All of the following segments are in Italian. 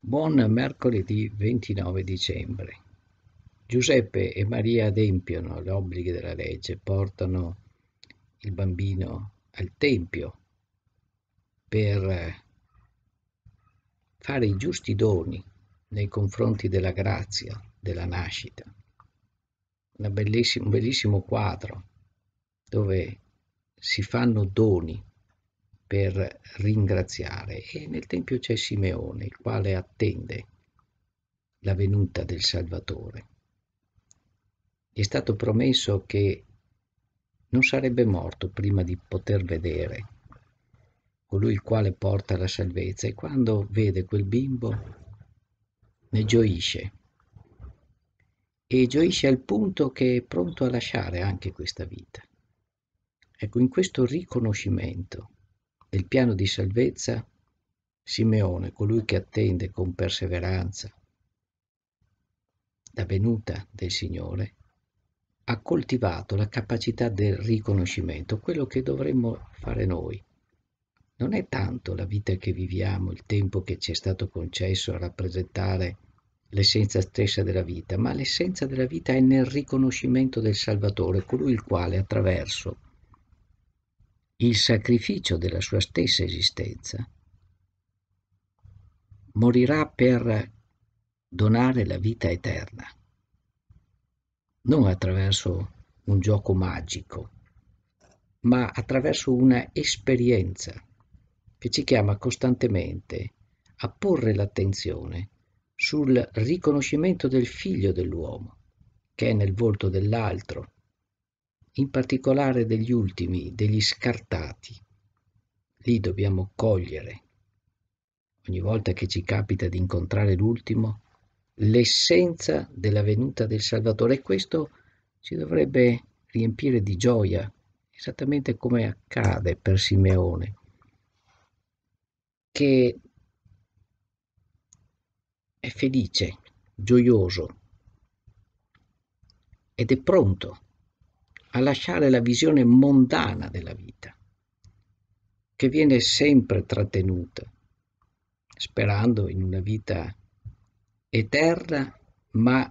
Buon mercoledì 29 dicembre. Giuseppe e Maria adempiono agli obblighi della legge, portano il bambino al Tempio per eh, fare i giusti doni nei confronti della grazia della nascita. un bellissimo, bellissimo quadro dove si fanno doni per ringraziare e nel Tempio c'è Simeone, il quale attende la venuta del Salvatore. Gli è stato promesso che non sarebbe morto prima di poter vedere colui il quale porta la salvezza e quando vede quel bimbo ne gioisce e gioisce al punto che è pronto a lasciare anche questa vita. Ecco, in questo riconoscimento e il piano di salvezza, Simeone, colui che attende con perseveranza la venuta del Signore, ha coltivato la capacità del riconoscimento, quello che dovremmo fare noi. Non è tanto la vita che viviamo, il tempo che ci è stato concesso a rappresentare l'essenza stessa della vita, ma l'essenza della vita è nel riconoscimento del Salvatore, colui il quale attraverso il sacrificio della sua stessa esistenza, morirà per donare la vita eterna, non attraverso un gioco magico, ma attraverso una esperienza che ci chiama costantemente a porre l'attenzione sul riconoscimento del figlio dell'uomo, che è nel volto dell'altro, in particolare degli ultimi, degli scartati. Lì dobbiamo cogliere, ogni volta che ci capita di incontrare l'ultimo, l'essenza della venuta del Salvatore e questo ci dovrebbe riempire di gioia, esattamente come accade per Simeone, che è felice, gioioso ed è pronto a lasciare la visione mondana della vita, che viene sempre trattenuta, sperando in una vita eterna, ma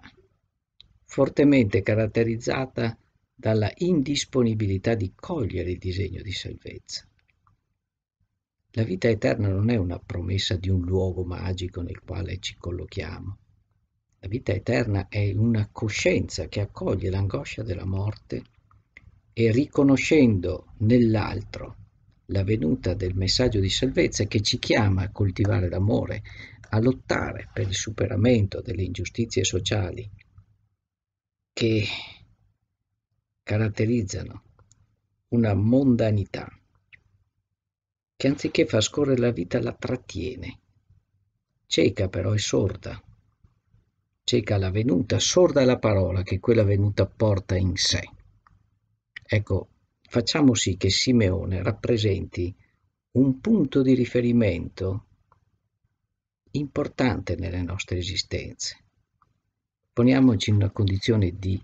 fortemente caratterizzata dalla indisponibilità di cogliere il disegno di salvezza. La vita eterna non è una promessa di un luogo magico nel quale ci collochiamo. La vita eterna è una coscienza che accoglie l'angoscia della morte e riconoscendo nell'altro la venuta del messaggio di salvezza che ci chiama a coltivare l'amore, a lottare per il superamento delle ingiustizie sociali che caratterizzano una mondanità che anziché far scorrere la vita la trattiene, cieca però è sorda, cieca la venuta, sorda la parola che quella venuta porta in sé. Ecco, facciamo sì che Simeone rappresenti un punto di riferimento importante nelle nostre esistenze. Poniamoci in una condizione di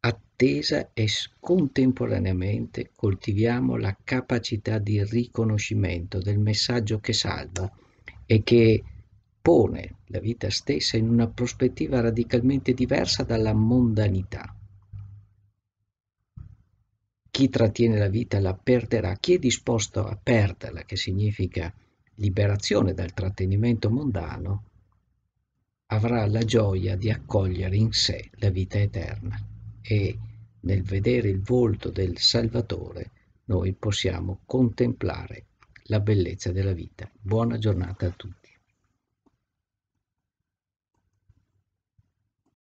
attesa e contemporaneamente coltiviamo la capacità di riconoscimento del messaggio che salva e che pone la vita stessa in una prospettiva radicalmente diversa dalla mondanità chi trattiene la vita la perderà, chi è disposto a perderla, che significa liberazione dal trattenimento mondano, avrà la gioia di accogliere in sé la vita eterna e nel vedere il volto del Salvatore noi possiamo contemplare la bellezza della vita. Buona giornata a tutti.